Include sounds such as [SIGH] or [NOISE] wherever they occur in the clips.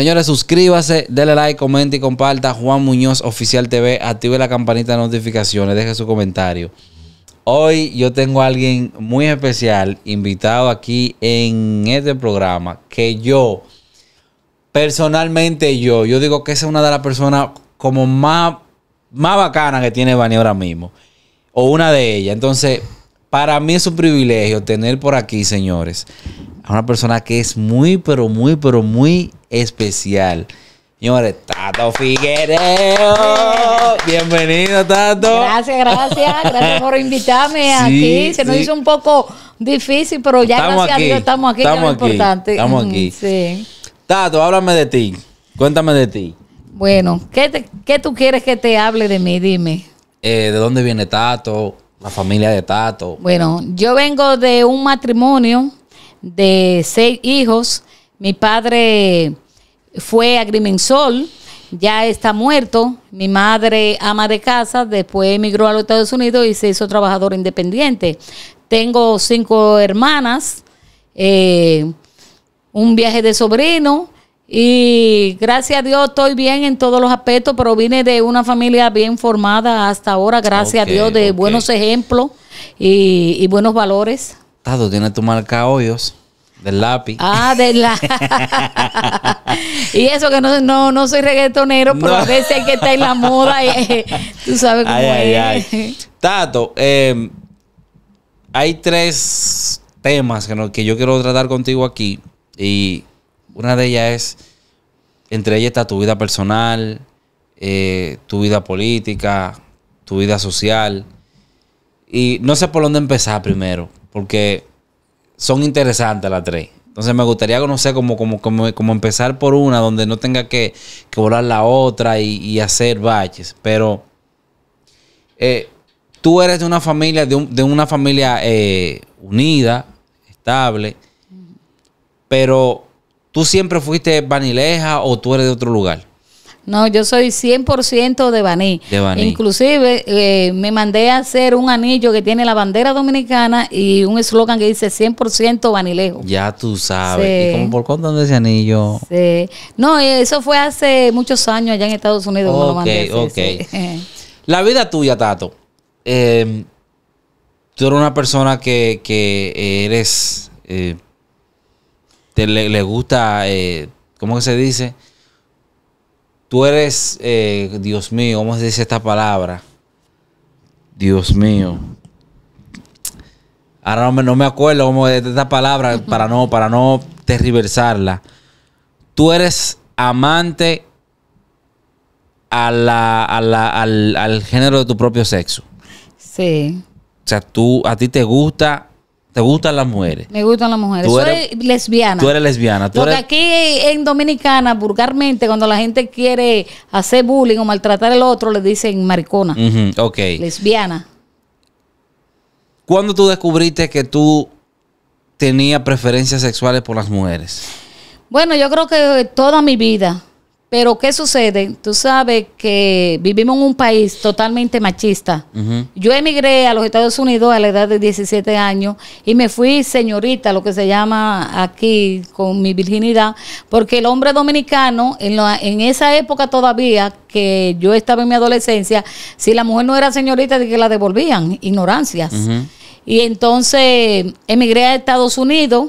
Señores, suscríbase, dele like, comente y comparta. Juan Muñoz Oficial TV, active la campanita de notificaciones, deje su comentario. Hoy yo tengo a alguien muy especial invitado aquí en este programa que yo, personalmente yo, yo digo que es una de las personas como más, más bacana que tiene Bani ahora mismo. O una de ellas. Entonces, para mí es un privilegio tener por aquí, señores, una persona que es muy, pero muy, pero muy especial. Señores, Tato Figuereo. Bienvenido, Tato. Gracias, gracias. Gracias por invitarme [LAUGHS] aquí. Se nos hizo un poco difícil, pero ya estamos gracias aquí. a Dios estamos aquí. Estamos aquí. importante. Estamos aquí. Sí. Tato, háblame de ti. Cuéntame de ti. Bueno, ¿qué, qué tú quieres que te hable de mí? Dime. Eh, ¿De dónde viene Tato? La familia de Tato. Bueno, yo vengo de un matrimonio de seis hijos. Mi padre fue agrimensor, ya está muerto. Mi madre, ama de casa, después emigró a los Estados Unidos y se hizo trabajador independiente. Tengo cinco hermanas, eh, un viaje de sobrino. Y gracias a Dios estoy bien en todos los aspectos, pero vine de una familia bien formada hasta ahora, gracias a Dios, de buenos ejemplos y buenos valores. Tato, tiene tu marca hoyos del lápiz. Ah, del lápiz. [LAUGHS] y eso que no, soy reggaetonero, pero a veces que estar en la moda. Y, [LAUGHS] tú sabes cómo es. Tato, em, hay tres temas que, que yo quiero tratar contigo aquí. Y una de ellas es, entre ellas está tu vida personal, eh, tu vida política, tu vida social. Y no sé por dónde empezar primero porque son interesantes las tres. Entonces me gustaría conocer como, empezar por una donde no tenga que, que volar la otra y, hacer baches. Pero eh, tú eres de una familia, de, una familia eh, unida, estable, pero tú siempre fuiste vanileja o tú eres de otro lugar. No, yo soy 100% de Baní. De Baní. Inclusive eh, me mandé a hacer un anillo que tiene la bandera dominicana y un eslogan que dice 100% Banilejo. Ya tú sabes. ¿Y cómo, por cuánto ese anillo? Sí. No, eso fue hace muchos años allá en Estados Unidos. Ok, [LAUGHS] La vida tuya, Tato. Em, tú eres una persona que, que eres... Eh, te, le, gusta... Eh, ¿Cómo que se dice? tú eres, eh, Dios mío, ¿cómo se dice esta palabra? Dios mío. Ahora no me, me acuerdo cómo es esta palabra para no, para no Tú eres amante al, al género de tu propio sexo. Sí. O sea, tú, a ti te gusta ¿Te gustan las mujeres? Me gustan las mujeres. ¿Tú eres, lesbiana. Tú eres lesbiana. Porque aquí en Dominicana, vulgarmente, cuando la gente quiere hacer bullying o maltratar al otro, le dicen maricona. ok. Lesbiana. ¿Cuándo tú descubriste que tú tenías preferencias sexuales por las mujeres? Bueno, yo creo que toda mi vida. Pero ¿qué sucede? Tú sabes que vivimos en un país totalmente machista. Yo emigré a los Estados Unidos a la edad de 17 años y me fui señorita, lo que se llama aquí con mi virginidad, porque el hombre dominicano, en, esa época todavía que yo estaba en mi adolescencia, si la mujer no era señorita, de que la devolvían, ignorancias. Y entonces emigré a Estados Unidos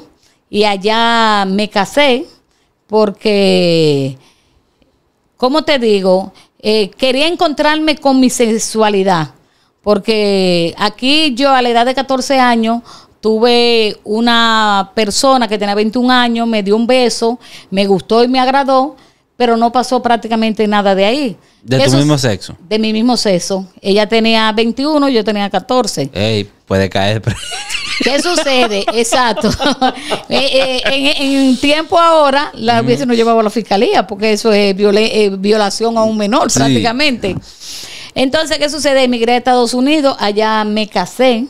y allá me casé porque... ¿cómo te digo? Eh, quería encontrarme con mi sexualidad, porque aquí yo a la edad de 14 años tuve una persona que tenía 21 años, me dio un beso, me gustó y me agradó pero no pasó prácticamente nada de ahí. ¿De tu mismo sexo? De mi mismo sexo. Ella tenía 21, yo tenía 14. Ey, puede caer. [LAUGHS] ¿Qué sucede? Exacto. [LAUGHS] Eh, eh, en, tiempo ahora la hubiese no llevado a la fiscalía porque eso es eh, violación a un menor prácticamente. Entonces, ¿qué sucede? Emigré a Estados Unidos, allá me casé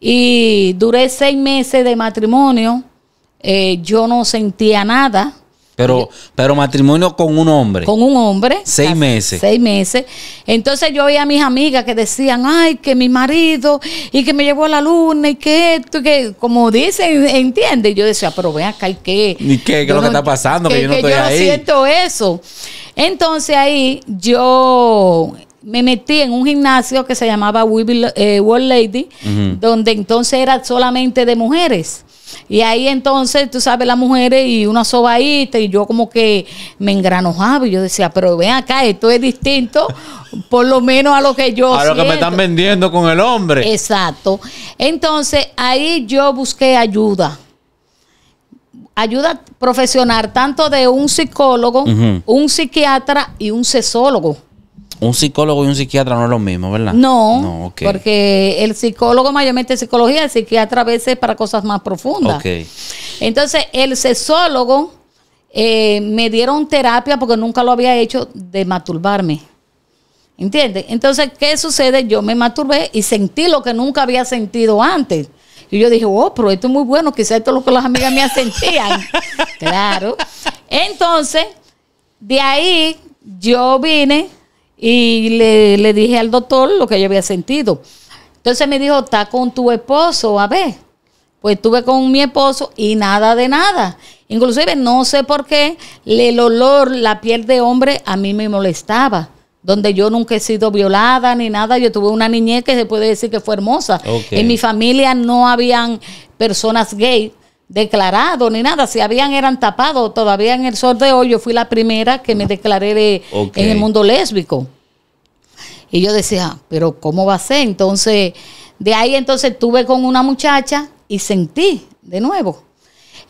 y duré seis meses de matrimonio. yo no sentía nada pero, pero matrimonio con un hombre. Con un hombre. Seis meses. Seis meses. Entonces yo oía a mis amigas que decían, ay, que mi marido, y que me llevó a la luna, y que esto, que, como dicen, entiende. Y yo decía, pero ven acá, ¿y qué? ¿Y qué? es lo que está pasando? Que, yo no estoy ahí. No siento eso. Entonces ahí yo me metí en un gimnasio que se llamaba eh, World Lady, donde entonces era solamente de mujeres. Y ahí entonces, tú sabes, las mujeres y una sobaíta, y yo como que me engranojaba y yo decía, pero ven acá, esto es distinto, [LAUGHS] por lo menos a lo que yo. A lo que me están vendiendo con el hombre. Exacto. Entonces, ahí yo busqué ayuda. Ayuda profesional, tanto de un psicólogo, un psiquiatra y un sesólogo un psicólogo y un psiquiatra no es lo mismo, ¿verdad? No, porque el psicólogo mayormente es psicología, el psiquiatra a veces para cosas más profundas. Okay. Entonces, el sexólogo eh, me dieron terapia porque nunca lo había hecho de maturbarme. ¿Entiendes? Entonces, ¿qué sucede? Yo me maturbé y sentí lo que nunca había sentido antes. Y yo dije, oh, pero esto es muy bueno, quizás esto es lo que las amigas mías sentían. [LAUGHS] claro. Entonces, de ahí yo vine y le, le dije al doctor lo que yo había sentido. Entonces me dijo, está con tu esposo, a ver. Pues estuve con mi esposo y nada de nada. Inclusive no sé por qué el olor, la piel de hombre a mí me molestaba donde yo nunca he sido violada ni nada. Yo tuve una niñez que se puede decir que fue hermosa. En mi familia no habían personas gay, declarado ni nada, si habían eran tapados, todavía en el sol de hoy yo fui la primera que me declaré de, en el mundo lésbico. Y yo decía, pero ¿cómo va a ser? Entonces, de ahí entonces estuve con una muchacha y sentí de nuevo.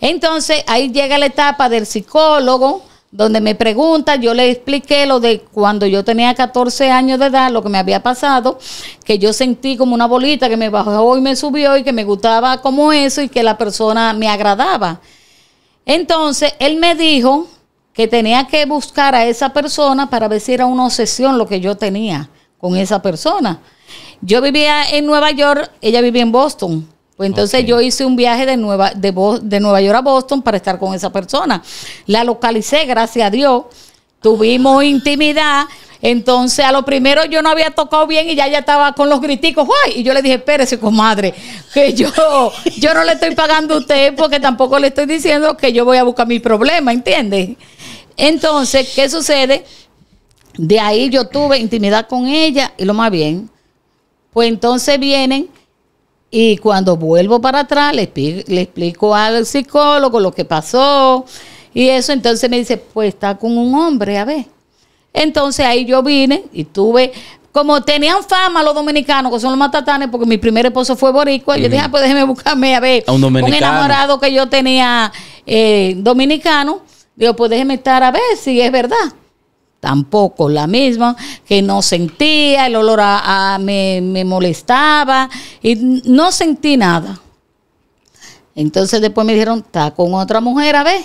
Entonces, ahí llega la etapa del psicólogo, donde me pregunta, yo le expliqué lo de cuando yo tenía 14 años de edad, lo que me había pasado, que yo sentí como una bolita que me bajó y me subió y que me gustaba como eso y que la persona me agradaba. Entonces, él me dijo que tenía que buscar a esa persona para ver si era una obsesión lo que yo tenía con esa persona. Yo vivía en Nueva York, ella vivía en Boston. Pues entonces yo hice un viaje de Nueva, de, de Nueva York a Boston para estar con esa persona. La localicé, gracias a Dios. Tuvimos intimidad. Entonces, a lo primero yo no había tocado bien y ya ya estaba con los griticos, Y yo le dije, espérese, comadre, que yo, yo no le estoy pagando a usted porque tampoco le estoy diciendo que yo voy a buscar mi problema, ¿entiendes? Entonces, ¿qué sucede? De ahí yo tuve intimidad con ella y lo más bien. Pues entonces vienen y cuando vuelvo para atrás, le, explico al psicólogo lo que pasó y eso. Entonces me dice, pues está con un hombre, a ver. Entonces ahí yo vine y tuve, como tenían fama los dominicanos, que son los matatanes, porque mi primer esposo fue boricua, yo dije, ah, pues déjeme buscarme, a ver, un, enamorado que yo tenía eh, dominicano, digo, pues déjeme estar a ver si es verdad tampoco la misma, que no sentía, el olor a, me, molestaba y no sentí nada. Entonces después me dijeron, está con otra mujer, a ver.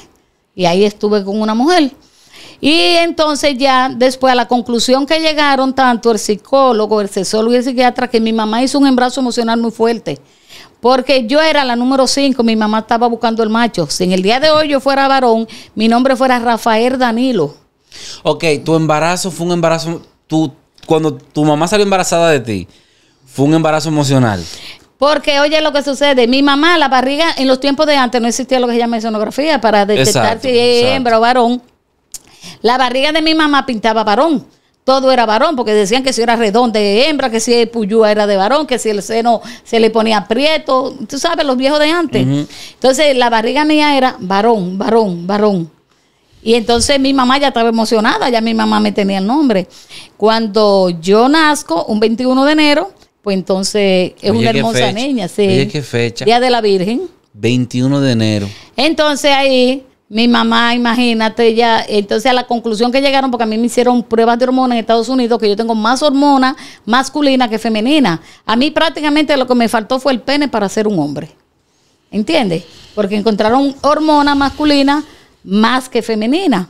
Y ahí estuve con una mujer. Y entonces ya después a la conclusión que llegaron tanto el psicólogo, el cesólogo y el psiquiatra, que mi mamá hizo un embrazo emocional muy fuerte. Porque yo era la número 5, mi mamá estaba buscando el macho. Si en el día de hoy yo fuera varón, mi nombre fuera Rafael Danilo Ok, tu embarazo fue un embarazo. Tu, cuando tu mamá salió embarazada de ti, fue un embarazo emocional. Porque, oye, lo que sucede, mi mamá, la barriga, en los tiempos de antes no existía lo que se llama escenografía para detectar si es hembra o varón. La barriga de mi mamá pintaba varón. Todo era varón, porque decían que si era redonda de hembra, que si puyúa era de varón, que si el seno se le ponía aprieto Tú sabes, los viejos de antes. Entonces, la barriga mía era varón, varón, varón. Y entonces mi mamá ya estaba emocionada, ya mi mamá me tenía el nombre. Cuando yo nazco, un 21 de enero, pues entonces es una hermosa niña, sí. fecha. Día de la Virgen. 21 de enero. Entonces ahí mi mamá, imagínate ya, entonces a la conclusión que llegaron, porque a mí me hicieron pruebas de hormonas en Estados Unidos, que yo tengo más hormona masculina que femenina. A mí prácticamente lo que me faltó fue el pene para ser un hombre. ¿Entiendes? Porque encontraron hormonas masculinas más que femenina.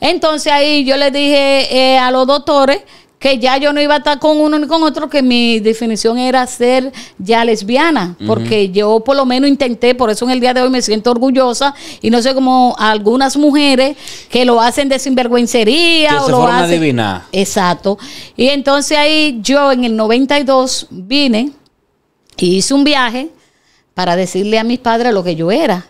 Entonces ahí yo le dije eh, a los doctores que ya yo no iba a estar con uno ni con otro, que mi definición era ser ya lesbiana, porque yo por lo menos intenté, por eso en el día de hoy me siento orgullosa, y no sé cómo algunas mujeres que lo hacen de sinvergüencería. o lo hacen... Exacto. Y entonces ahí yo en el 92 vine y hice un viaje para decirle a mis padres lo que yo era.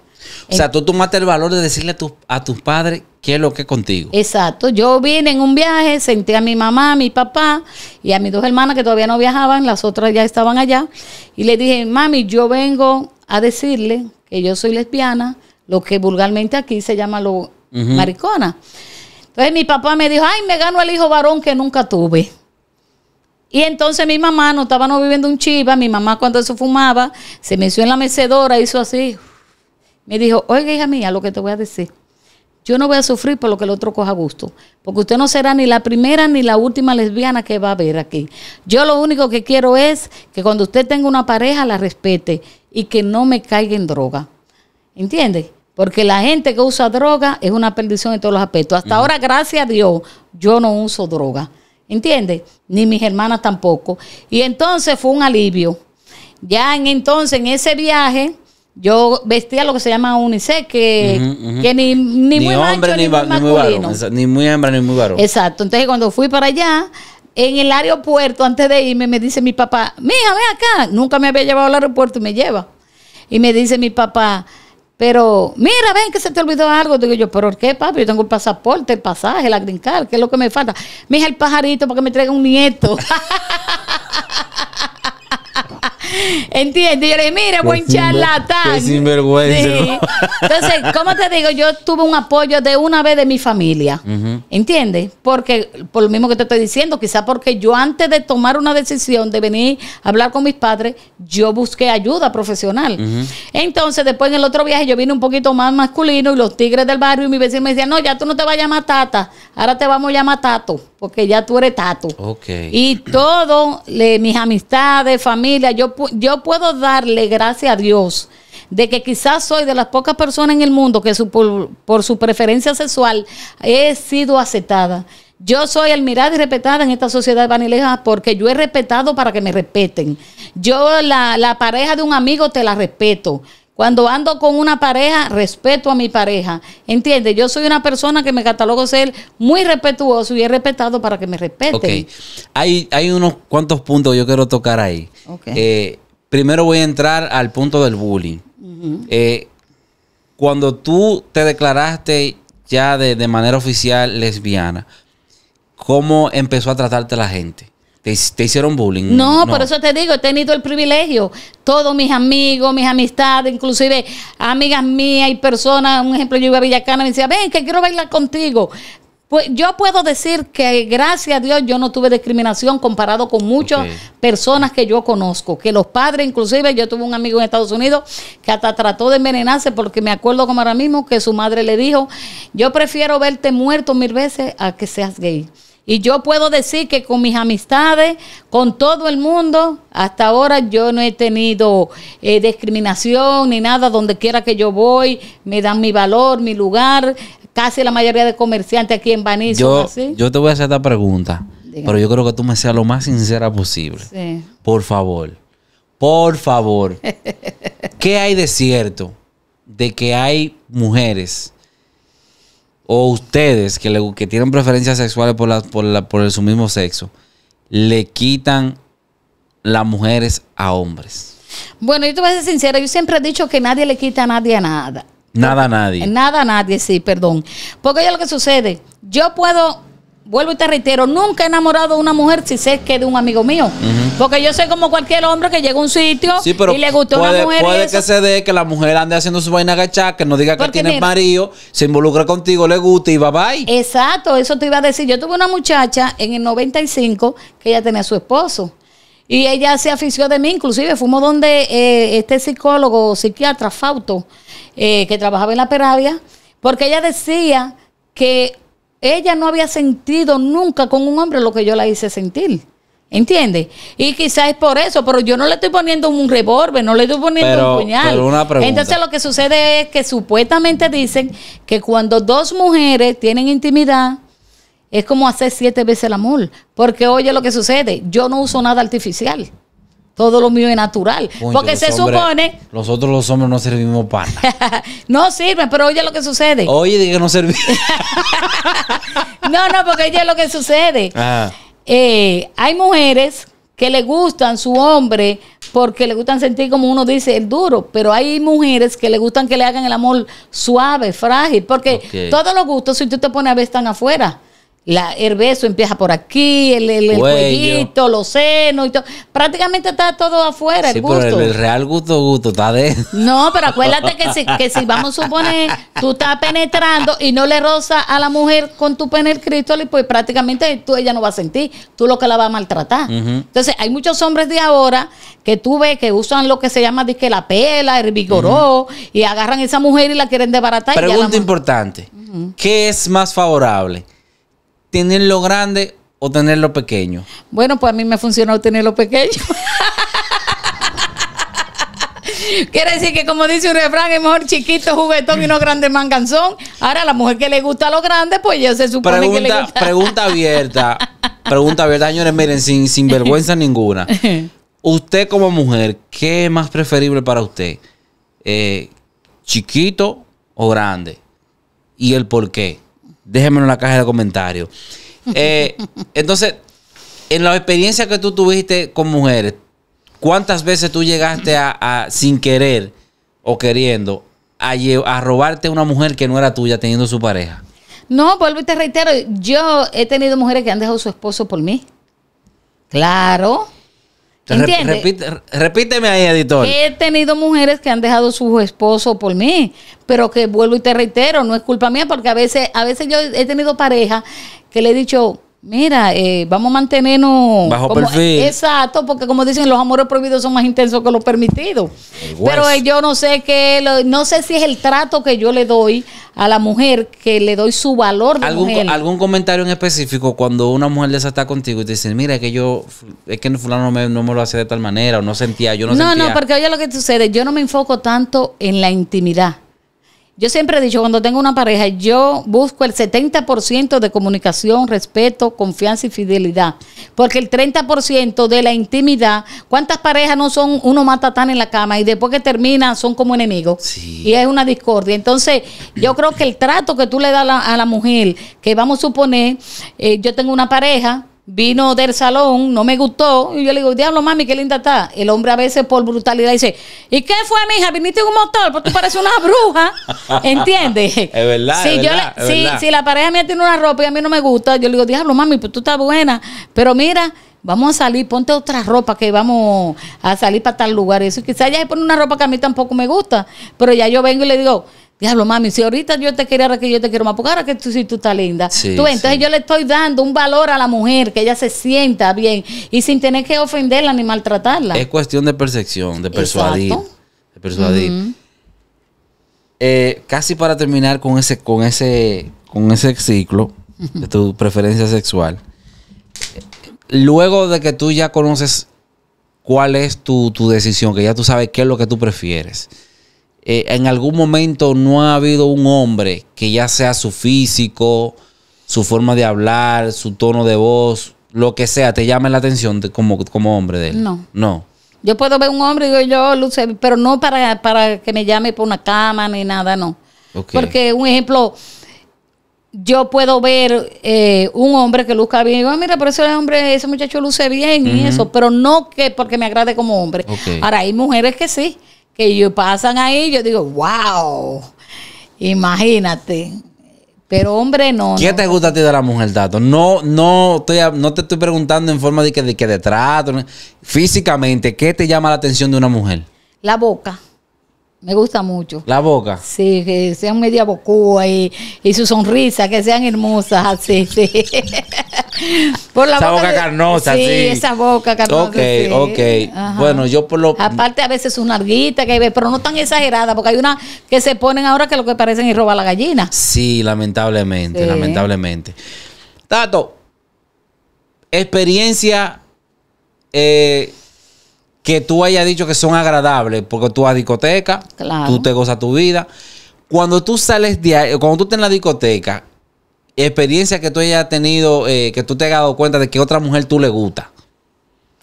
O sea, tú tomaste el valor de decirle a, tus padres qué es lo que es contigo. Exacto. Yo vine en un viaje, senté a mi mamá, a mi papá y a mis dos hermanas que todavía no viajaban, las otras ya estaban allá. Y le dije, mami, yo vengo a decirle que yo soy lesbiana, lo que vulgarmente aquí se llama lo maricona. Entonces mi papá me dijo, ay, me gano el hijo varón que nunca tuve. Y entonces mi mamá, no no viviendo un chiva, mi mamá cuando eso fumaba, se meció en la mecedora, hizo así, me dijo, oiga hija mía, lo que te voy a decir. Yo no voy a sufrir por lo que el otro coja gusto, porque usted no será ni la primera ni la última lesbiana que va a ver aquí. Yo lo único que quiero es que cuando usted tenga una pareja la respete y que no me caiga en droga. ¿Entiende? Porque la gente que usa droga es una perdición en todos los aspectos. Hasta ahora, gracias a Dios, yo no uso droga. ¿Entiende? Ni mis hermanas tampoco. Y entonces fue un alivio. Ya en entonces, en ese viaje, yo vestía lo que se llama unisex, que, ni, ni, muy hombre, ni, muy varón, ni muy hembra, ni muy varón. Exacto. Entonces, cuando fui para allá, en el aeropuerto, antes de irme, me dice mi papá, mija, ven acá. Nunca me había llevado al aeropuerto y me lleva. Y me dice mi papá, pero mira, ven que se te olvidó algo. Digo yo, ¿pero qué, papi? Yo tengo el pasaporte, el pasaje, la grincar, ¿qué es lo que me falta? Mija, el pajarito para que me traiga un nieto. [LAUGHS] ¿Entiendes? Yo le dije, mira, buen charlatán. sinvergüenza. [LAUGHS] Entonces, ¿cómo te digo? Yo tuve un apoyo de una vez de mi familia. ¿Entiendes? Porque, por lo mismo que te estoy diciendo, quizás porque yo antes de tomar una decisión de venir a hablar con mis padres, yo busqué ayuda profesional. Entonces, después en el otro viaje, yo vine un poquito más masculino y los tigres del barrio y mi vecino me decía, no, ya tú no te vas a llamar tata, ahora te vamos a llamar tato, porque ya tú eres tato. Ok Y todo, mis amistades, familia, yo yo puedo darle gracias a Dios de que quizás soy de las pocas personas en el mundo que por, su preferencia sexual he sido aceptada. Yo soy admirada y respetada en esta sociedad vanileja porque yo he respetado para que me respeten. Yo la, la pareja de un amigo te la respeto. Cuando ando con una pareja, respeto a mi pareja. ¿Entiendes? Yo soy una persona que me catalogo ser muy respetuoso y he respetado para que me respeten. Ok. Hay, hay unos cuantos puntos que yo quiero tocar ahí. Eh, primero voy a entrar al punto del bullying. Eh, cuando tú te declaraste ya de manera oficial lesbiana, ¿cómo empezó a tratarte la gente? Te, hicieron bullying. No, por eso te digo, he tenido el privilegio. Todos mis amigos, mis amistades, inclusive amigas mías y personas, un ejemplo, yo iba a Villacana y me decía, ven, que quiero bailar contigo. Pues yo puedo decir que gracias a Dios yo no tuve discriminación comparado con muchas personas que yo conozco, que los padres inclusive, yo tuve un amigo en Estados Unidos que hasta trató de envenenarse porque me acuerdo como ahora mismo que su madre le dijo, yo prefiero verte muerto mil veces a que seas gay. Y yo puedo decir que con mis amistades, con todo el mundo, hasta ahora yo no he tenido eh, discriminación ni nada. Donde quiera que yo voy, me dan mi valor, mi lugar. Casi la mayoría de comerciantes aquí en Baní yo, Yo te voy a hacer esta pregunta, pero yo creo que tú me seas lo más sincera posible. Por favor, por favor. [LAUGHS] ¿Qué hay de cierto de que hay mujeres o ustedes que, tienen preferencias sexuales por, por, el, su mismo sexo, le quitan las mujeres a hombres? Bueno, yo te voy a ser sincera, yo siempre he dicho que nadie le quita a nadie a nada. Nada a nadie. Nada a nadie, sí, perdón. Porque ya lo que sucede, yo puedo vuelvo y te reitero, nunca he enamorado de una mujer si sé que de un amigo mío. Porque yo soy como cualquier hombre que llega a un sitio y le gustó a una mujer. Puede y que se dé que la mujer ande haciendo su vaina agachada, que no diga que tiene marido, se involucra contigo, le gusta y va, bye. Exacto, eso te iba a decir. Yo tuve una muchacha en el 95 que ella tenía a su esposo. Y ella se afició de mí, inclusive fuimos donde eh, este psicólogo, psiquiatra, Fauto, eh, que trabajaba en la Peravia, porque ella decía que ella no había sentido nunca con un hombre lo que yo la hice sentir. ¿Entiendes? Y quizás es por eso, pero yo no le estoy poniendo un revólver, no le estoy poniendo un puñal. Entonces lo que sucede es que supuestamente dicen que cuando dos mujeres tienen intimidad, es como hacer siete veces el amor. Porque oye lo que sucede, yo no uso nada artificial. Todo lo mío es natural. porque se supone. Nosotros los hombres no servimos para [LAUGHS] no sirve, pero oye lo que sucede. Oye, diga no sirve. [LAUGHS] no, no, porque oye lo que sucede. Ah. Eh, hay mujeres que le gustan su hombre porque le gustan sentir, como uno dice, el duro. Pero hay mujeres que le gustan que le hagan el amor suave, frágil. Porque todos los gustos, si tú te pones a ver, están afuera la, el beso empieza por aquí, el, el, los senos y todo. Prácticamente está todo afuera, el gusto. Pero el, real gusto, gusto, está de. [LAUGHS] No, pero acuérdate que si, que si vamos a suponer, tú estás penetrando y no le rozas a la mujer con tu pene el cristal, pues prácticamente tú ella no va a sentir, tú lo que la vas a maltratar. Entonces, hay muchos hombres de ahora que tú ves que usan lo que se llama que la pela, el vigoró, y agarran a esa mujer y la quieren desbaratar. Pregunta importante: ¿qué es más favorable? Tener lo grande o tener lo pequeño? Bueno, pues a mí me ha funcionado lo pequeño. Quiere decir que, como dice un refrán, es mejor chiquito, juguetón y no grande manganzón. Ahora, la mujer que le gusta lo grande, pues ya se supone que le gusta. Pregunta abierta. Pregunta abierta, señores. Miren, sin, sin vergüenza ninguna. Usted, como mujer, ¿qué es más preferible para usted? Eh, ¿Chiquito o grande? ¿Y el por qué? déjenmelo en la caja de comentarios. [LAUGHS] Eh, entonces, en la experiencia que tú tuviste con mujeres, ¿cuántas veces tú llegaste a, sin querer o queriendo a, a robarte una mujer que no era tuya teniendo su pareja? No, vuelvo y te reitero, yo he tenido mujeres que han dejado a su esposo por mí. Claro. ¿Entiendes? repíteme ahí, editor. He tenido mujeres que han dejado su esposo por mí, pero que vuelvo y te reitero, no es culpa mía, porque a veces, a veces yo he tenido pareja que le he dicho, Mira, eh, vamos a mantenernos bajo perfil. Exacto, porque como dicen, los amores prohibidos son más intensos que los permitidos. Pero eh, yo no sé que no sé si es el trato que yo le doy a la mujer, que le doy su valor de ¿Algún, ¿Algún comentario en específico cuando una mujer de esa está contigo y te dicen, mira, que yo, es que fulano no me, no me lo hace de tal manera o no sentía, yo no, no sentía? No, no, porque oye lo que sucede, yo no me enfoco tanto en la intimidad yo siempre he dicho, cuando tengo una pareja, yo busco el 70% de comunicación, respeto, confianza y fidelidad. Porque el 30% de la intimidad, ¿cuántas parejas no son uno mata tan en la cama y después que termina, son como enemigos? Y es una discordia. Entonces, yo creo que el trato que tú le das a la, mujer, que vamos a suponer, eh, yo tengo una pareja, vino del salón, no me gustó. Y yo le digo, diablo, mami, qué linda está. El hombre a veces por brutalidad dice, ¿y qué fue, mija? ¿Viniste en un motor? Porque tú pareces una bruja. [LAUGHS] ¿Entiendes? es verdad. Si, verdad, si, la pareja mía tiene una ropa y a mí no me gusta, yo le digo, diablo, mami, pues tú estás buena. Pero mira. Vamos a salir, ponte otra ropa que vamos a salir para tal lugar. Eso quizás ella se pone una ropa que a mí tampoco me gusta, pero ya yo vengo y le digo, Diablo, mami, si ahorita yo te quería que yo te quiero más, porque ahora que tú sí tú estás linda. entonces yo le estoy dando un valor a la mujer, que ella se sienta bien y sin tener que ofenderla ni maltratarla. Es cuestión de percepción, de persuadir. De persuadir. Eh, casi para terminar con ese, con ese, con ese ciclo de tu [LAUGHS] preferencia sexual. Luego de que tú ya conoces cuál es tu, tu decisión, que ya tú sabes qué es lo que tú prefieres eh, en algún momento no ha habido un hombre que ya sea su físico, su forma de hablar, su tono de voz, lo que sea, te llame la atención como, como hombre de él. No. No. Yo puedo ver un hombre y digo yo, luce, pero no para, para que me llame por una cama ni nada, no. Porque un ejemplo, yo puedo ver eh, un hombre que luzca bien y digo, ah, mira, pero ese hombre, ese muchacho luce bien y eso, pero no que porque me agrade como hombre. Ahora, hay mujeres que sí, ellos pasan ahí, yo digo, wow, imagínate. Pero hombre, no. ¿Qué te gusta a ti de la mujer, dato No, no, no te estoy preguntando en forma de que de, que de trato. Físicamente, ¿qué te llama la atención de una mujer? La boca. Me gusta mucho. ¿La boca? Sí, que sean media bocúa y, y su sonrisa, que sean hermosas, así, [LAUGHS] sí. por la esa boca, carnosa, sí, sí. esa boca carnosa. Ok, ok. Bueno, yo por lo... Aparte a veces una narguita, que hay, pero no tan exagerada, porque hay una que se ponen ahora que lo que parecen es robar la gallina. Sí, lamentablemente, lamentablemente. Tato, experiencia... Eh, que tú hayas dicho que son agradables, porque tú vas a discoteca, tú te gozas tu vida. Cuando tú sales de cuando tú estás en la discoteca, experiencia que tú hayas tenido, eh, que tú te hayas dado cuenta de que otra mujer tú le gusta.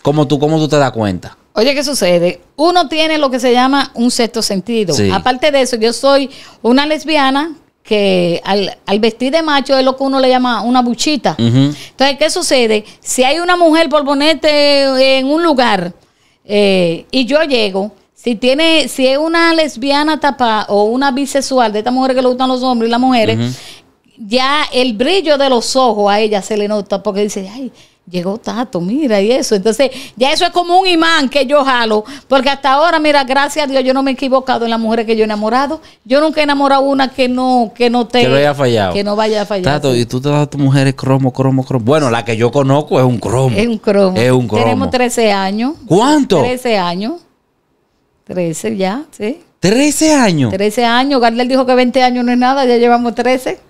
¿Cómo tú, cómo tú te das cuenta? Oye, ¿qué sucede? Uno tiene lo que se llama un sexto sentido. Aparte de eso, yo soy una lesbiana que al, vestir de macho es lo que uno le llama una buchita. Entonces, ¿qué sucede? Si hay una mujer por ponerte en un lugar eh, y yo llego, si tiene, si es una lesbiana tapa o una bisexual de esta mujer que le gustan los hombres y las mujeres, ya el brillo de los ojos a ella se le nota porque dice, ay, llegó Tato, mira, y eso. Entonces, ya eso es como un imán que yo jalo, porque hasta ahora, mira, gracias a Dios, yo no me he equivocado en las mujeres que yo he enamorado. Yo nunca he enamorado una que no, que no te. Que no haya fallado. Que no vaya a fallar. Tato, y tú te das a tus mujeres cromo, cromo, cromo. Bueno, la que yo conozco es un cromo. Es un cromo. Es un cromo. Tenemos 13 años. ¿Cuánto? 13 años. 13 ya, sí. 13 años. 13 años. Gardel dijo que 20 años no es nada, ya llevamos 13.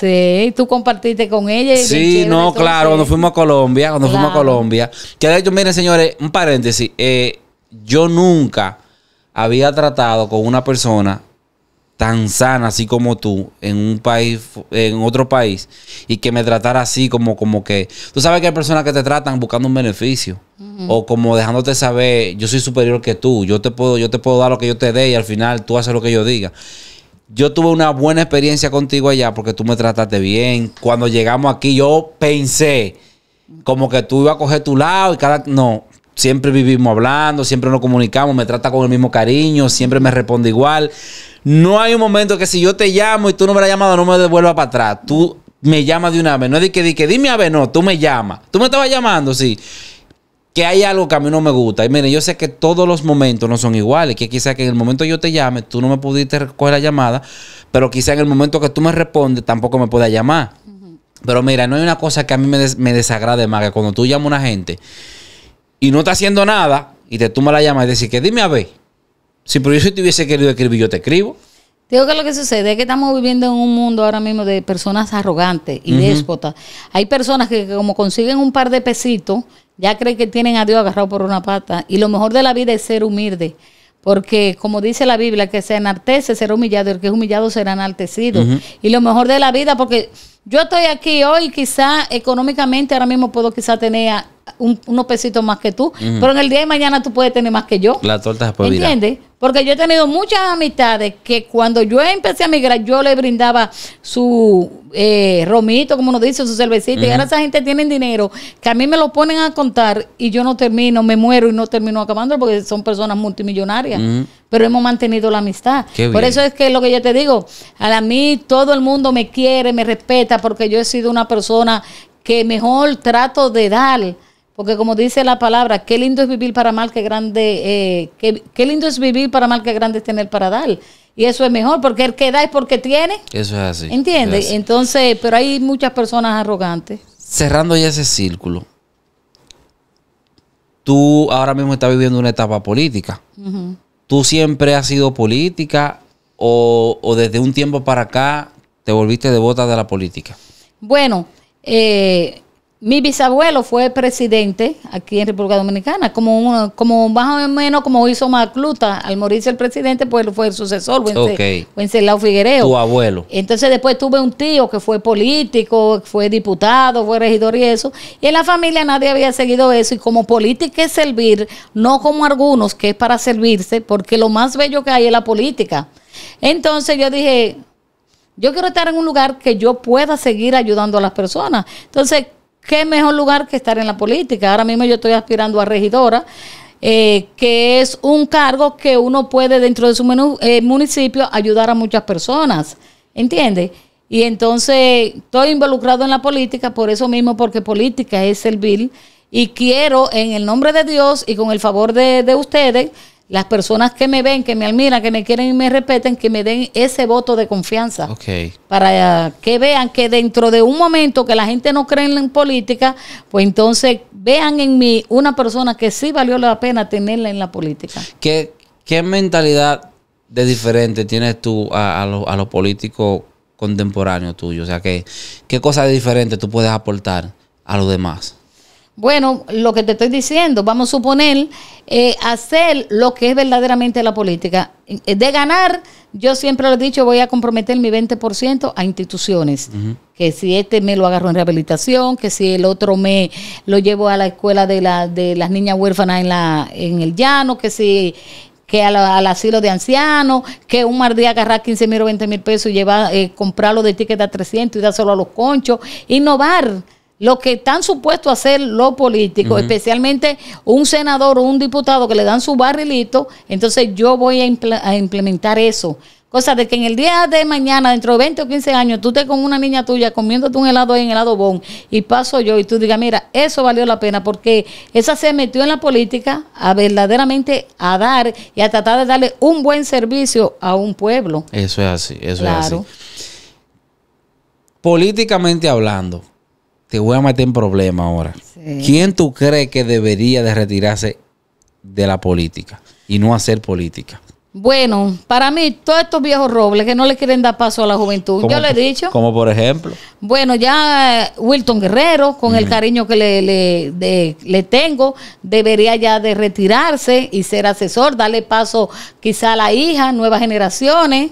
Sí, tú compartiste con ella. Y sí, no, claro, cuando fuimos a Colombia, cuando fuimos a Colombia. Que de hecho, mire, señores, un paréntesis. Eh, yo nunca había tratado con una persona tan sana así como tú en un país, en otro país, y que me tratara así como, como que, tú sabes que hay personas que te tratan buscando un beneficio, o como dejándote saber, yo soy superior que tú, yo te puedo, yo te puedo dar lo que yo te dé y al final tú haces lo que yo diga yo tuve una buena experiencia contigo allá porque tú me trataste bien. Cuando llegamos aquí, yo pensé como que tú ibas a coger tu lado y cada. No, siempre vivimos hablando, siempre nos comunicamos, me trata con el mismo cariño, siempre me responde igual. No hay un momento que si yo te llamo y tú no me la has llamado, no me devuelvas para atrás. Tú me llamas de una vez. No es de que, di que dime a ver, no, tú me llamas. Tú me estabas llamando, sí que hay algo que a mí no me gusta. Y mire, yo sé que todos los momentos no son iguales, que quizá que en el momento yo te llame, tú no me pudiste recoger la llamada, pero quizá en el momento que tú me respondes, tampoco me pueda llamar. Pero mira, no hay una cosa que a mí me, desagrade más, que cuando tú llamas a una gente y no está haciendo nada, y te me la llama y decir que dime a ver, si por eso te hubiese querido escribir, yo te escribo. Digo que lo que sucede es que estamos viviendo en un mundo ahora mismo de personas arrogantes y déspotas. Hay personas que como consiguen un par de pesitos, ya creen que tienen a Dios agarrado por una pata. Y lo mejor de la vida es ser humilde. Porque como dice la Biblia, que se enaltece será humillado, el que es humillado será enaltecido. Y lo mejor de la vida, porque yo estoy aquí hoy, quizá económicamente ahora mismo puedo quizá tener un, unos pesitos más que tú, pero en el día de mañana tú puedes tener más que yo. La torta se ¿Entiendes? Porque yo he tenido muchas amistades que cuando yo empecé a migrar, yo le brindaba su eh, romito, como nos dice, su cervecita. Y ahora esa gente tiene dinero que a mí me lo ponen a contar y yo no termino, me muero y no termino acabando porque son personas multimillonarias pero hemos mantenido la amistad. Por eso es que lo que yo te digo, a mí todo el mundo me quiere, me respeta, porque yo he sido una persona que mejor trato de dar. Porque como dice la palabra, qué lindo es vivir para mal, eh, qué grande, qué, lindo es vivir para mal, que grande es tener para dar. Y eso es mejor, porque el que da es porque tiene. Eso es así. ¿Entiendes? Entonces, pero hay muchas personas arrogantes. Cerrando ya ese círculo, tú ahora mismo estás viviendo una etapa política. ¿Tú siempre has sido política o, desde un tiempo para acá te volviste devota de la política? Bueno, eh, mi bisabuelo fue presidente aquí en República Dominicana, como como más o menos como hizo Macluta, al morirse el presidente, pues fue el sucesor, Wenceslao okay. Figuereo. Tu abuelo. Entonces después tuve un tío que fue político, fue diputado, fue regidor y eso. Y en la familia nadie había seguido eso. Y como política es servir, no como algunos que es para servirse, porque lo más bello que hay es la política. Entonces yo dije, yo quiero estar en un lugar que yo pueda seguir ayudando a las personas. Entonces, qué mejor lugar que estar en la política. Ahora mismo yo estoy aspirando a regidora, eh, que es un cargo que uno puede dentro de su eh, municipio ayudar a muchas personas, ¿entiendes? Y entonces estoy involucrado en la política por eso mismo, porque política es servir y quiero en el nombre de Dios y con el favor de, de ustedes las personas que me ven, que me admiran, que me quieren y me respeten, que me den ese voto de confianza. Para eh, que vean que dentro de un momento que la gente no cree en política, pues entonces vean en mí una persona que sí valió la pena tenerla en la política. ¿Qué, qué mentalidad de diferente tienes tú a, a los políticos contemporáneos tuyos? O sea, ¿qué, ¿qué cosa de diferente tú puedes aportar a los demás? Bueno, lo que te estoy diciendo, vamos a suponer eh, hacer lo que es verdaderamente la política. Eh, de ganar, yo siempre lo he dicho, voy a comprometer mi 20% a instituciones. Que si este me lo agarro en rehabilitación, que si el otro me lo llevo a la escuela de, la, las niñas huérfanas en, la, en el llano, que si que al, asilo de ancianos, que un mar día agarrar 15 mil o 20 mil pesos y eh, comprarlo de ticket a 300 y dárselo a los conchos. Innovar lo que están supuestos a hacer los políticos, especialmente un senador o un diputado que le dan su barrilito, entonces yo voy a, implementar eso. Cosa de que en el día de mañana, dentro de 20 o 15 años, tú estés con una niña tuya comiéndote un helado ahí en helado bon y paso yo y tú digas, mira, eso valió la pena porque esa se metió en la política a verdaderamente a dar y a tratar de darle un buen servicio a un pueblo. Eso es así, eso es así. Políticamente hablando, te voy a meter en problema ahora. ¿Quién tú crees que debería de retirarse de la política y no hacer política? Bueno, para mí, todos estos viejos robles que no le quieren dar paso a la juventud, yo le he dicho. Como por ejemplo. Bueno, ya eh, Wilton Guerrero, con el cariño que le, le, tengo, debería ya de retirarse y ser asesor, darle paso quizá a la hija, nuevas generaciones.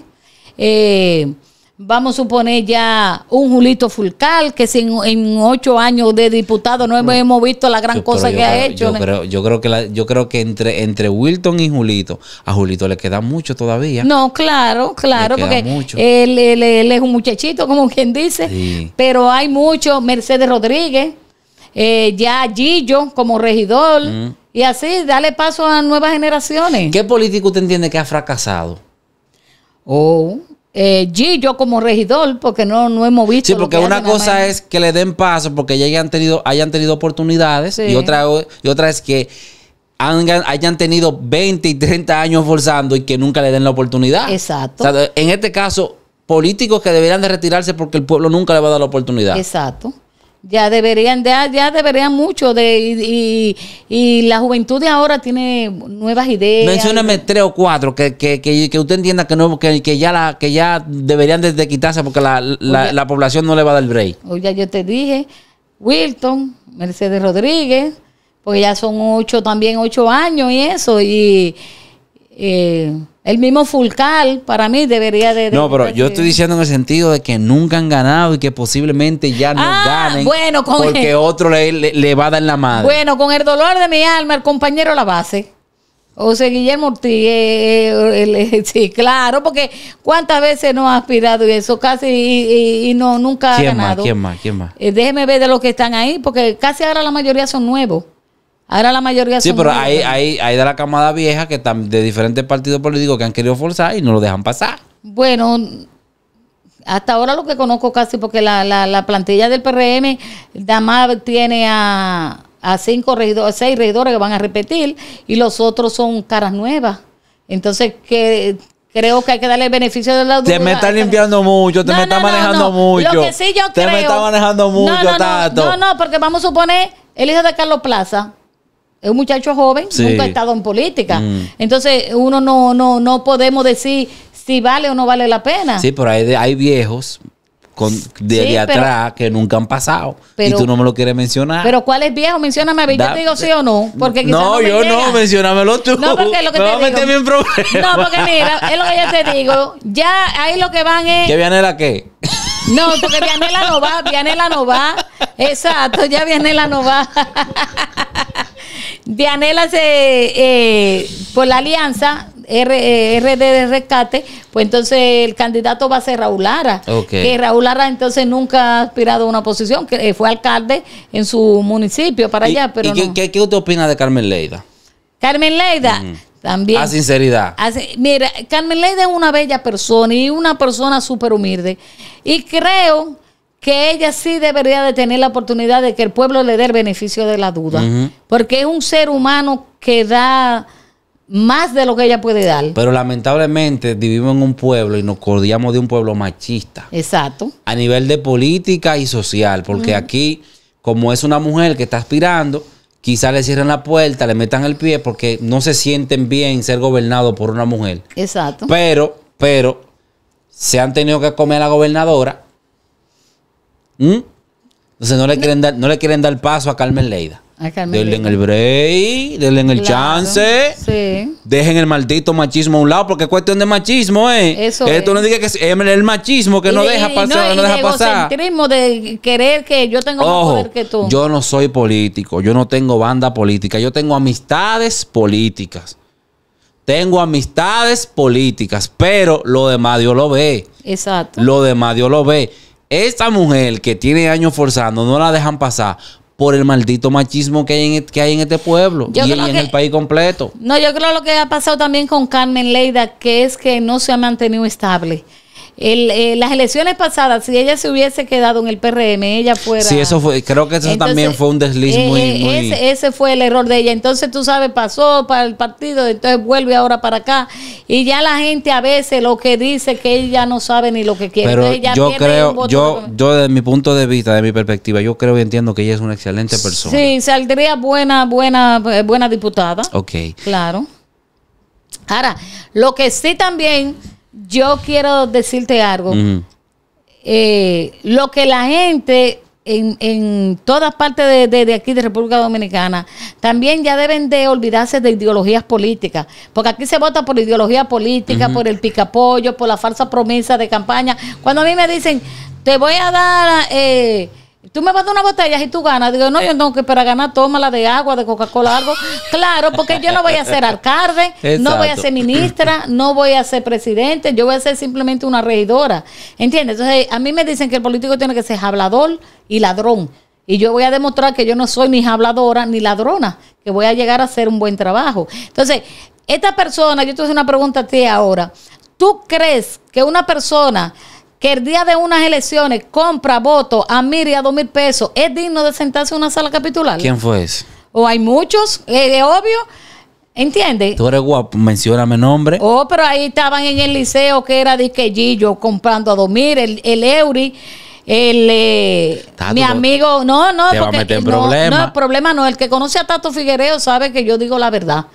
Eh, vamos a suponer ya un Julito Fulcal, que sin, en ocho años de diputado no, hemos visto la gran cosa que ha hecho. Yo creo, yo creo que, yo creo que entre, entre Wilton y Julito, a Julito le queda mucho todavía. No, claro, claro, porque él, es un muchachito, como quien dice, pero hay mucho, Mercedes Rodríguez, eh, ya Gillo como regidor, mm. y así, dale paso a nuevas generaciones. ¿Qué político usted entiende que ha fracasado? Oh, eh, G, yo como regidor, porque no, no hemos visto. Sí, porque una cosa es que le den paso porque ya hayan tenido, hayan tenido oportunidades y, otra, y otra es que hayan, hayan tenido 20 y 30 años forzando y que nunca le den la oportunidad. Exacto. en este caso, políticos que deberían de retirarse porque el pueblo nunca le va a dar la oportunidad. Exacto ya deberían, ya, ya deberían mucho de y, la juventud de ahora tiene nuevas ideas. Mencióname tres o cuatro que, que, que, que usted entienda que no, que, ya la, que ya deberían de, quitarse porque la, población no le va a dar break. Oye, yo te dije, Wilton, Mercedes Rodríguez, porque ya son ocho, también ocho años y eso, y eh, el mismo Fulcal para mí debería de... no, pero yo estoy diciendo en el sentido de que nunca han ganado y que posiblemente ya no ah, ganen. porque otro le, va a dar la madre. Bueno, con el dolor de mi alma, el compañero la base. O sea, Guillermo Ortiz, eh, eh, [LAUGHS] sí, claro, porque cuántas veces no ha aspirado y eso casi y, no nunca ha Más, ¿Quién más? ¿Quién más? déjeme ver de los que están ahí, porque casi ahora la mayoría son nuevos. Ahora la mayoría Sí, pero hay, hay, hay, de la camada vieja que de diferentes partidos políticos que han querido forzar y no lo dejan pasar. Bueno, hasta ahora lo que conozco casi, porque la, plantilla del PRM, Damar tiene a, cinco regidores, seis regidores que van a repetir y los otros son caras nuevas. Entonces, que creo que hay que darle el beneficio de la Te me está limpiando mucho, te me está manejando mucho. Lo que sí yo te Te me está manejando mucho, Tato. No, no, porque vamos a suponer el hijo de Carlos Plaza es un muchacho joven, nunca ha estado en política. Mm. Entonces, uno no, no, no podemos decir si vale o no vale la pena. Sí, pero hay, hay viejos con, de, atrás que nunca han pasado. y tú no me lo quieres mencionar. Pero ¿cuál es viejo? Mencióname a mí. yo te digo sí o no. Porque no, no yo no, menciónamelo tú. No, porque lo que [LAUGHS] te digo. No, porque mira, es lo que yo te digo. Ya ahí lo que van es. ¿Qué Vianela qué? No, porque Vianela no va, Vianela no va. Exacto, ya Vianela no va. [LAUGHS] Dianela se, eh, por la alianza RD eh, de Rescate, pues entonces el candidato va a ser Raúl Lara. Que Raúl Lara entonces nunca ha aspirado a una posición, que eh, fue alcalde en su municipio para allá. Pero ¿Y qué, usted opina de Carmen Leida? Carmen Leida. También. A sinceridad. mira, Carmen Leida es una bella persona y una persona súper humilde. Y creo que ella sí debería de tener la oportunidad de que el pueblo le dé el beneficio de la duda, porque es un ser humano que da más de lo que ella puede dar. Pero lamentablemente vivimos en un pueblo y nos cordiamos de un pueblo machista. Exacto. A nivel de política y social, porque aquí, como es una mujer que está aspirando, quizás le cierren la puerta, le metan el pie, porque no se sienten bien ser gobernado por una mujer. Exacto. Pero, pero, se han tenido que comer a la gobernadora ¿Mm? Entonces no le quieren dar, no le quieren dar paso a Carmen Leida. denle en el break, denle en el chance. Dejen el maldito machismo a un lado, porque es cuestión de machismo, ¿eh? Esto no diga que es eh, el machismo que no deja pasar, no, deja pasar. El de querer que yo tengo más poder que tú. Yo no soy político, yo no tengo banda política, yo tengo amistades políticas. Tengo amistades políticas, pero lo demás Dios lo ve. Exacto. Lo demás Dios lo ve. Esta mujer que tiene años forzando, no la dejan pasar por el maldito machismo que hay en, e-, que hay en este pueblo y, en el país completo. No, yo creo lo que ha pasado también con Carmen Leida, que es que no se ha mantenido estable. Eh, las elecciones pasadas, si ella se hubiese quedado en el PRM, ella fuera. Sí, eso fue, creo que eso también fue un desliz eh, muy, eh, Ese, fue el error de ella. Entonces, tú sabes, pasó para el partido, entonces vuelve ahora para acá. Y ya la gente a veces lo que dice que ella no sabe ni lo que quiere. Pero yo creo, yo, yo desde mi punto de vista, de mi perspectiva, yo creo y entiendo que ella es una excelente persona. Sí, saldría buena, buena, buena diputada. Ok. Claro. Ahora, lo que sí también yo quiero decirte algo. Eh, lo que la gente en, todas partes de, aquí de República Dominicana, también ya deben de olvidarse de ideologías políticas, porque aquí se vota por ideología política, por el picapollo, por la falsa promesa de campaña. Cuando a mí me dicen, te voy a dar... Eh, Tú me vas dar una botella y tú ganas. Digo, no, yo eh. tengo que para ganar, tómala de agua, de Coca-Cola, algo. [LAUGHS] Claro, porque yo no voy a ser alcalde, no voy a ser ministra, no voy a ser presidente, yo voy a ser simplemente una regidora. ¿Entiendes? Entonces, a mí me dicen que el político tiene que ser hablador y ladrón. Y yo voy a demostrar que yo no soy ni habladora ni ladrona, que voy a llegar a hacer un buen trabajo. Entonces, esta persona, yo te hice una pregunta a ti ahora. ¿Tú crees que una persona que el día de unas elecciones compra voto a mil y a dos mil pesos, ¿es digno de sentarse en una sala capitular? ¿Quién fue ese? O hay muchos, es obvio. ¿Entiendes? Tú eres guapo, mencióname nombre. Oh, pero ahí estaban en el liceo que era de comprando a dos mil, el, el Eury el eh, mi amigo no no te va a meter no, problema. no el problema no el que conoce a Tato Figuereo sabe que yo digo la verdad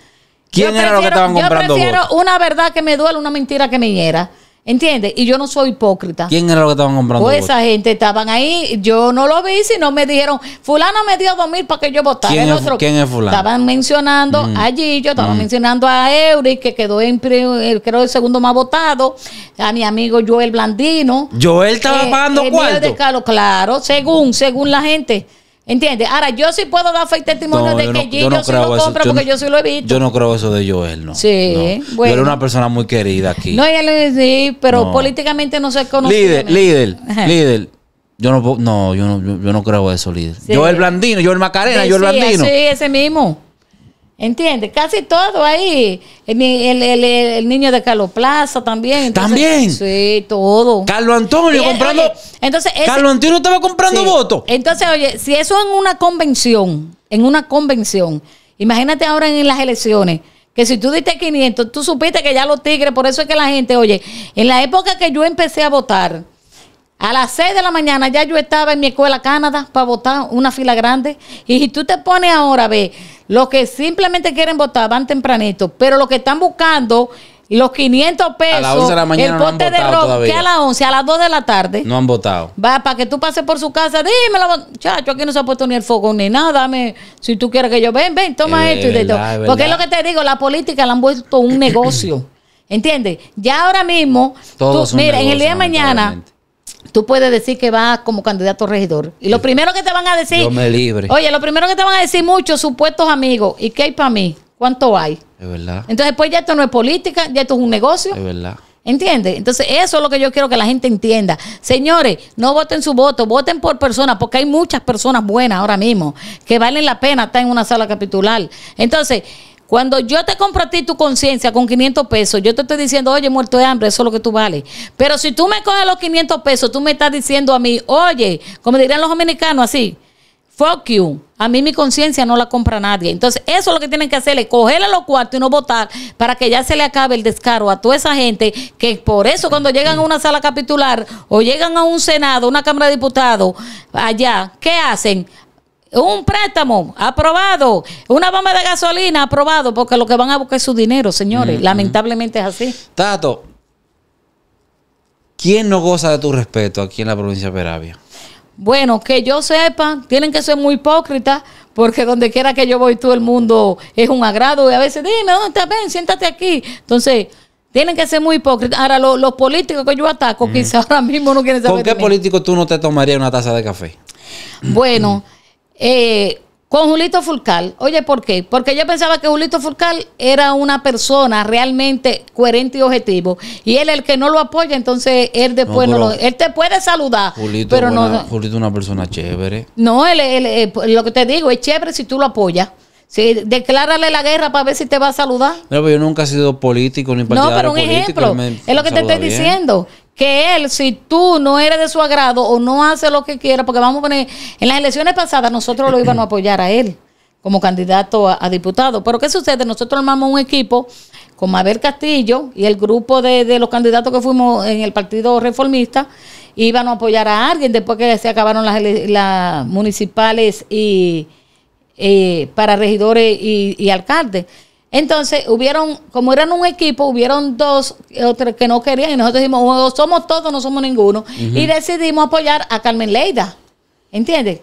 quién era lo que estaban comprando yo prefiero una verdad que me duele una mentira que me hiera ¿Entiendes? Y yo no soy hipócrita. ¿Quién era lo que estaban comprando? Pues esa gente estaban ahí, yo no lo vi, Si no me dijeron, fulano me dio dos mil para que yo votara. ¿Quién, es, fulano? Estaban mencionando mm. allí, yo estaba mm. mencionando a Eury, que quedó en, creo, el segundo más votado, a mi amigo Joel Blandino. ¿Joel estaba pagando cuarto? De claro, según, según la gente. ¿Entiendes? Ahora, yo sí puedo dar fe y testimonio de que Gino no, sí lo compra porque yo, sí lo he visto. Yo no creo eso de Joel, no. Sí, bueno. Yo era una persona muy querida aquí. No, él sí, pero políticamente no se conoce. Líder, líder, líder. Yo no, no, yo no, yo no creo eso, líder. Joel Blandino, Joel Macarena, Yo Joel Blandino. Sí, ese mismo. ¿Entiendes? casi todo ahí. El, el, el, niño de Carlos Plaza también. también. Sí, todo. Carlos Antonio comprando. entonces Carlos Antonio estaba comprando votos. Entonces, oye, si eso en una convención, en una convención, imagínate ahora en las elecciones. Que si tú diste 500, tú supiste que ya los tigres, por eso es que la gente, oye, en la época que yo empecé a votar, a las 6 de la mañana ya yo estaba en mi escuela Canadá para votar una fila grande. Y si tú te pones ahora a ver los que simplemente quieren votar van tempranito, pero los que están buscando los 500 pesos, a 11 de la mañana el bote de que a las 11, a las 2 de la tarde. No han votado. Va, para que tú pases por su casa, dímelo, chacho, aquí no se ha puesto ni el fogón ni nada, dame, si tú quieres que yo, ven, ven, toma esto y Porque es lo que te digo, la política la han vuelto un [COUGHS] negocio. ¿Entiendes? Ya ahora mismo, tú, mira, en el día de mañana, tú puedes decir que vas como candidato regidor. Y lo primero que te van a decir. Yo me libre. Oye, lo primero que te van a decir muchos supuestos amigos. ¿Y qué hay para mí? ¿Cuánto hay? Es verdad. Entonces, pues ya esto no es política, ya esto es un negocio. Es verdad. ¿Entiendes? Entonces, eso es lo que yo quiero que la gente entienda. Señores, no voten su voto, voten por personas, porque hay muchas personas buenas ahora mismo que valen la pena estar en una sala capitular. Entonces, cuando yo te compro a ti tu conciencia con 500 pesos, yo te estoy diciendo, oye, muerto de hambre, eso es lo que tú vales. Pero si tú me coges los 500 pesos, tú me estás diciendo a mí, oye, como dirían los dominicanos así, fuck you. A mí mi conciencia no la compra nadie. Entonces, eso es lo que tienen que hacer, es cogerle los cuartos y no votar para que ya se le acabe el descaro a toda esa gente que por eso cuando llegan a una sala capitular o llegan a un Senado, una Cámara de Diputados, allá, ¿qué hacen? un préstamo aprobado, una bomba de gasolina aprobado, porque lo que van a buscar es su dinero, señores. Lamentablemente es así. Tato, ¿quién no goza de tu respeto aquí en la provincia de Peravia? Bueno, que yo sepa, tienen que ser muy hipócritas, porque donde quiera que yo voy, todo el mundo es un agrado. Y a veces, dime, ¿dónde estás? Ven, siéntate aquí. Entonces, tienen que ser muy hipócritas. Ahora, los políticos que yo ataco, quizás ahora mismo no quieren saber. ¿Con qué político tú no te tomarías una taza de café? Bueno. Eh, con Julito Fulcal. Oye, ¿por qué? Porque yo pensaba que Julito Fulcal era una persona realmente coherente y objetivo. Y él, el que no lo apoya, entonces él después no, lo. Él te puede saludar. Julito, pero no, Julito es una persona chévere. No, lo que te digo, es chévere si tú lo apoyas. Sí, declárale la guerra para ver si te va a saludar. yo nunca he sido político ni partidario No, pero es lo que te estoy diciendo que él, si tú no eres de su agrado o no hace lo que quiera, porque vamos a poner, en las elecciones pasadas nosotros lo íbamos a apoyar a él como candidato a, diputado. Pero ¿qué sucede? Nosotros armamos un equipo con Mabel Castillo y el grupo de, los candidatos que fuimos en el Partido Reformista, íbamos a apoyar a alguien después que se acabaron las, las municipales y eh, para regidores y alcaldes. Entonces, hubieron, como eran un equipo, hubieron dos otros que no querían y nosotros dijimos, somos todos, no somos ninguno. Y decidimos apoyar a Carmen Leida. ¿Entiendes?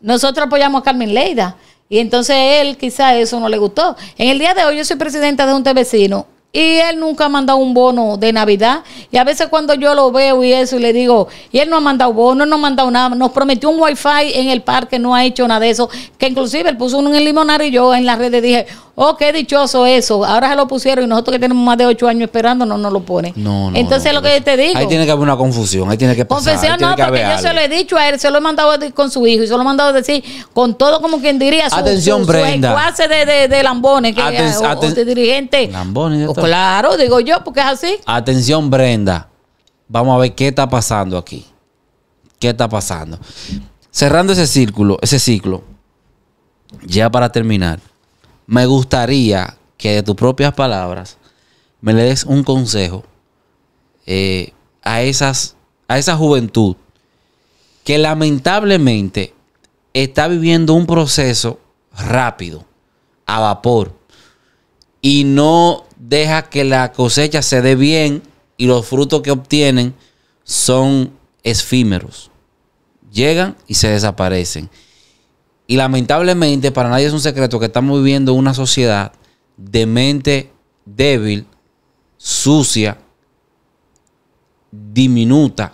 Nosotros apoyamos a Carmen Leida. Y entonces él quizá eso no le gustó. En el día de hoy yo soy presidenta de un vecino y él nunca ha mandado un bono de Navidad. Y a veces cuando yo lo veo y eso y le digo, y él no ha mandado bono, no ha mandado nada, nos prometió un wifi en el parque, no ha hecho nada de eso. Que inclusive él puso uno en el limonar y yo en las redes dije, oh, qué dichoso eso. Ahora se lo pusieron y nosotros que tenemos más de ocho años esperando no nos lo pone. No, no, Entonces lo que te digo. Ahí tiene que haber una confusión, ahí tiene que pasar. Confesión no, porque yo se lo he dicho a él, se lo he mandado a decir con su hijo y se lo he mandado a decir con todo como quien diría su, Atención, Brenda. de, de, de, lambones que, dirigente. claro, digo yo, porque es así. Atención, Brenda. Vamos a ver qué está pasando aquí. ¿Qué está pasando? Cerrando ese círculo, ese ciclo, ya para terminar me gustaría que de tus propias palabras me le des un consejo eh, a, esas, a esa juventud que lamentablemente está viviendo un proceso rápido, a vapor, y no deja que la cosecha se dé bien y los frutos que obtienen son efímeros. Llegan y se desaparecen. Y lamentablemente, para nadie es un secreto que estamos viviendo una sociedad de mente débil, sucia, diminuta,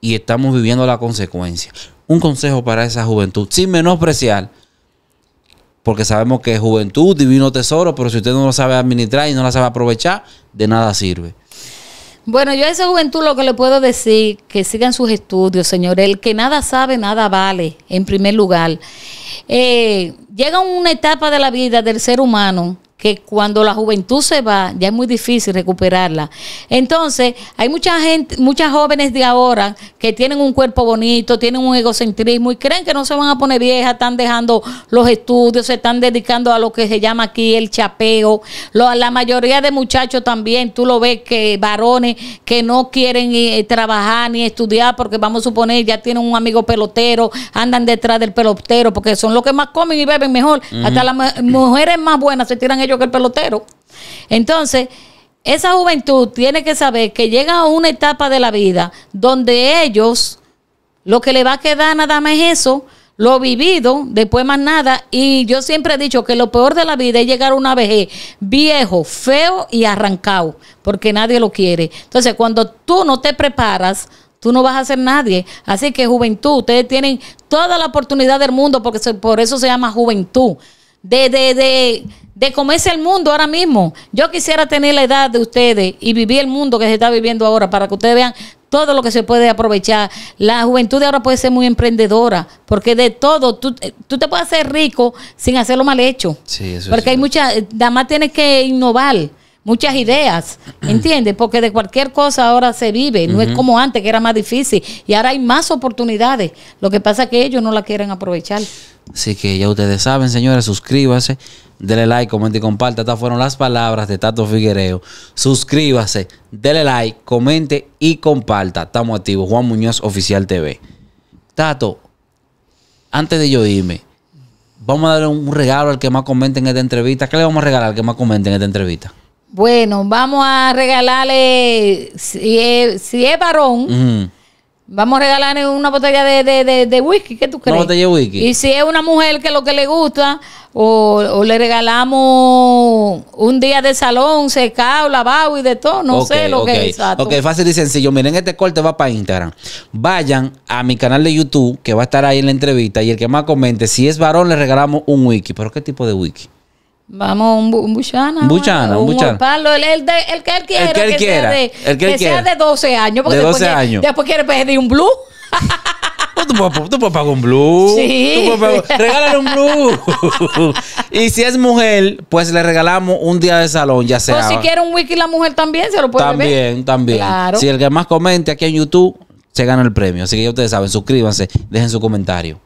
y estamos viviendo la consecuencia. Un consejo para esa juventud, sin menospreciar, porque sabemos que es juventud, divino tesoro, pero si usted no lo sabe administrar y no la sabe aprovechar, de nada sirve. Bueno, yo a esa juventud lo que le puedo decir, que sigan sus estudios, señor. El que nada sabe, nada vale, en primer lugar. Eh, llega una etapa de la vida del ser humano que cuando la juventud se va, ya es muy difícil recuperarla. Entonces, hay mucha gente, muchas jóvenes de ahora que tienen un cuerpo bonito, tienen un egocentrismo y creen que no se van a poner viejas, están dejando los estudios, se están dedicando a lo que se llama aquí el chapeo. Lo, la mayoría de muchachos también, tú lo ves que varones que no quieren eh, trabajar ni estudiar, porque vamos a suponer ya tienen un amigo pelotero, andan detrás del pelotero, porque son los que más comen y beben mejor. Hasta las mujeres más buenas se tiran yo que el pelotero. Entonces, esa juventud tiene que saber que llega a una etapa de la vida donde ellos lo que le va a quedar nada más es eso, lo vivido, después más nada. Y yo siempre he dicho que lo peor de la vida es llegar a una vejez viejo, feo y arrancado, porque nadie lo quiere. Entonces, cuando tú no te preparas, tú no vas a ser nadie. Así que juventud, ustedes tienen toda la oportunidad del mundo, porque por eso se llama juventud de, de, de, de comerse el mundo ahora mismo. Yo quisiera tener la edad de ustedes y vivir el mundo que se está viviendo ahora para que ustedes vean todo lo que se puede aprovechar. La juventud ahora puede ser muy emprendedora, porque de todo, eh, tú, te puedes hacer rico sin hacerlo mal hecho. Sí, porque hay muchas, eh, nada más tienes que innovar muchas ideas, [CLEARS THROAT] ¿entiendes? Porque de cualquier cosa ahora se vive, no es como antes que era más difícil y ahora hay más oportunidades. Lo que pasa es que ellos no la quieren aprovechar. Así que ya ustedes saben, señores, suscríbase, dele like, comente y comparta. Estas fueron las palabras de Tato Figuereo. Suscríbase, dele like, comente y comparta. Estamos activos. Juan Muñoz Oficial TV. Tato, antes de yo irme, vamos a darle un regalo al que más comente en esta entrevista. ¿Qué le vamos a regalar al que más comente en esta entrevista? Bueno, vamos a regalarle, si es, si es varón, vamos a regalarle una botella de, de, de, whisky, ¿qué tú crees? Una botella de whisky. Y si es una mujer que es lo que le gusta, o, le regalamos un día de salón, secado, lavado y de todo, no sé lo que es Ok, fácil y sencillo. Miren, este corte va para Instagram. Vayan a mi canal de YouTube, que va a estar ahí en la entrevista, y el que más comente, si es varón, le regalamos un whisky, ¿Pero qué tipo de whisky? Vamos, un, bu un buchana. un buchana. el, el, que él quiera. El que él quiera. Sea de, el que, él que sea de 12 años. de 12 años. después quiere pedir un blue. [LAUGHS] tú, puedes, tú puedes pagar un blue. Sí. regálale un blue. [LAUGHS] y si es mujer, pues le regalamos un día de salón, ya sea. O si quiere un wiki la mujer también, se lo puede También, también. Claro. Si el que más comente aquí en YouTube, se gana el premio. Así que ya ustedes saben, suscríbanse, dejen su comentario.